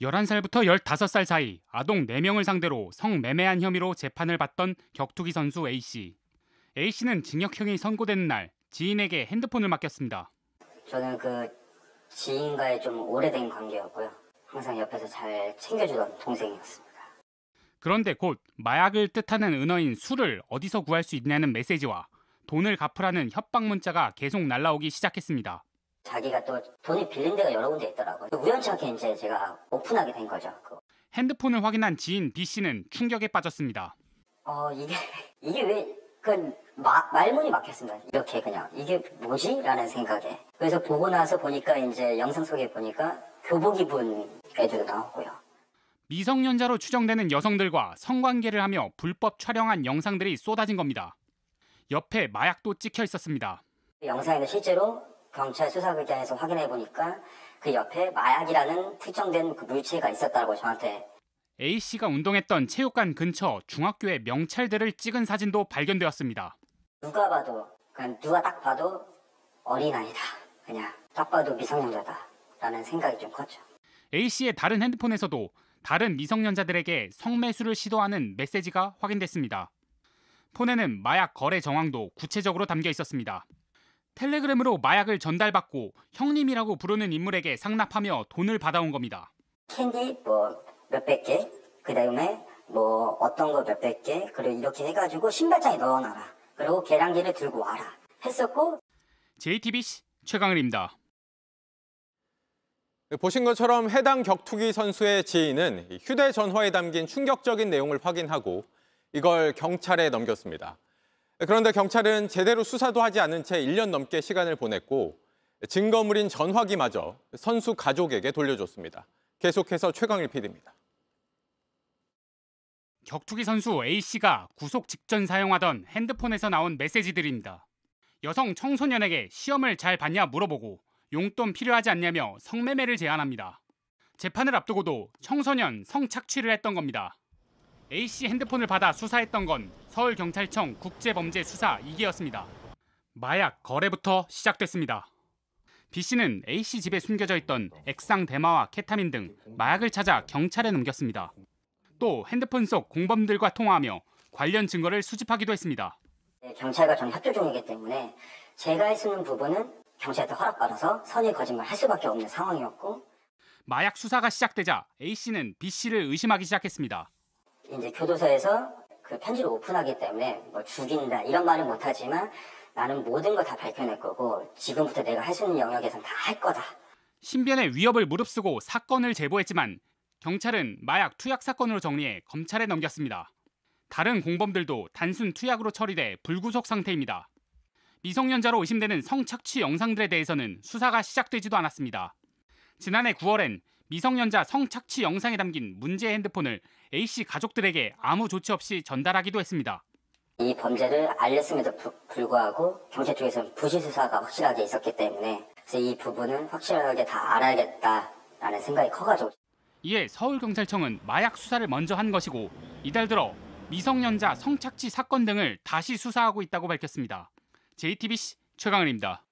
11살부터 15살 사이 아동 4명을 상대로 성매매한 혐의로 재판을 받던 격투기 선수 A씨. A씨는 징역형이 선고되는 날 지인에게 핸드폰을 맡겼습니다. 저는 그 지인과의 좀 오래된 관계였고요. 항상 옆에서 잘 챙겨주던 동생이었습니다. 그런데 곧 마약을 뜻하는 은어인 술을 어디서 구할 수 있냐는 메시지와 돈을 갚으라는 협박 문자가 계속 날라오기 시작했습니다. 자기가 또돈이 빌린 데가 여러 군데 있더라고요. 그 우연치않게 이제 제가 오픈하게 된 거죠. 그거. 핸드폰을 확인한 지인 B 씨는 충격에 빠졌습니다. 어 이게 이게 왜 그건 말문이 막혔습니다. 이렇게 그냥 이게 뭐지라는 생각에 그래서 보고 나서 보니까 이제 영상 속에 보니까 교복 입은 애들도 나왔고요. 미성년자로 추정되는 여성들과 성관계를 하며 불법 촬영한 영상들이 쏟아진 겁니다. 옆에 마약도 찍혀 있었습니다. 영상에는 실제로 경찰 수사 의장에서 확인해 보니까 그 옆에 마약이라는 특정된 그 물체가 있었다고 저한테 A 씨가 운동했던 체육관 근처 중학교의 명찰들을 찍은 사진도 발견되었습니다. 누가 봐도 그냥 누가 딱 봐도 어린 아이다. 그냥 딱 봐도 미성년자다라는 생각이 좀 컸죠. A 씨의 다른 핸드폰에서도 다른 미성년자들에게 성매수를 시도하는 메시지가 확인됐습니다. 폰에는 마약 거래 정황도 구체적으로 담겨 있었습니다. 텔레그램으로 마약을 전달받고 형님이라고 부르는 인물에게 상납하며 돈을 받아온 겁니다. 캔디 뭐 몇백 개, 그 다음에 뭐 어떤 거 몇백 개, 그리고 이렇게 해가지고 신발장에 넣어놔라. 그리고 계량기를 들고 와라. 했었고 JTBC 최강일입니다. 보신 것처럼 해당 격투기 선수의 지인은 휴대전화에 담긴 충격적인 내용을 확인하고 이걸 경찰에 넘겼습니다. 네, 그런데 경찰은 제대로 수사도 하지 않은 채 1년 넘게 시간을 보냈고 증거물인 전화기마저 선수 가족에게 돌려줬습니다. 계속해서 최강일 PD입니다. 격투기 선수 A씨가 구속 직전 사용하던 핸드폰에서 나온 메시지들입니다. 여성 청소년에게 시험을 잘 봤냐 물어보고 용돈 필요하지 않냐며 성매매를 제안합니다. 재판을 앞두고도 청소년 성착취를 했던 겁니다. A씨 핸드폰을 받아 수사했던 건 서울경찰청 국제범죄수사 2기였습니다. 마약 거래부터 시작됐습니다. B씨는 A씨 집에 숨겨져 있던 액상 대마와 케타민 등 마약을 찾아 경찰에 넘겼습니다. 또 핸드폰 속 공범들과 통화하며 관련 증거를 수집하기도 했습니다. 경찰과 전 학교 중이기 때문에 제가 했는 부분은 경찰한테 허락받아서 선의 거짓말 할 수밖에 없는 상황이었고 마약 수사가 시작되자 A씨는 B씨를 의심하기 시작했습니다. 이제 교도소에서 그 편지를 오픈하기 때문에 뭐 죽인다 이런 말은 못하지만 나는 모든 걸 다 밝혀낼 거고 지금부터 내가 할 수 있는 영역에선 다 할 거다. 신변의 위협을 무릅쓰고 사건을 제보했지만 경찰은 마약 투약 사건으로 정리해 검찰에 넘겼습니다. 다른 공범들도 단순 투약으로 처리돼 불구속 상태입니다. 미성년자로 의심되는 성착취 영상들에 대해서는 수사가 시작되지도 않았습니다. 지난해 9월엔 미성년자 성착취 영상에 담긴 문제 핸드폰을 A씨 가족들에게 아무 조치 없이 전달하기도 했습니다. 이 범죄를 알렸음에도 부, 불구하고 경찰 쪽에서는 부실 수사가 확실하게 있었기 때문에 그래서 이 부분은 확실하게 다 알아야겠다라는 생각이 커가지고 이에 서울경찰청은 마약 수사를 먼저 한 것이고 이달 들어 미성년자 성착취 사건 등을 다시 수사하고 있다고 밝혔습니다. JTBC 최강은입니다.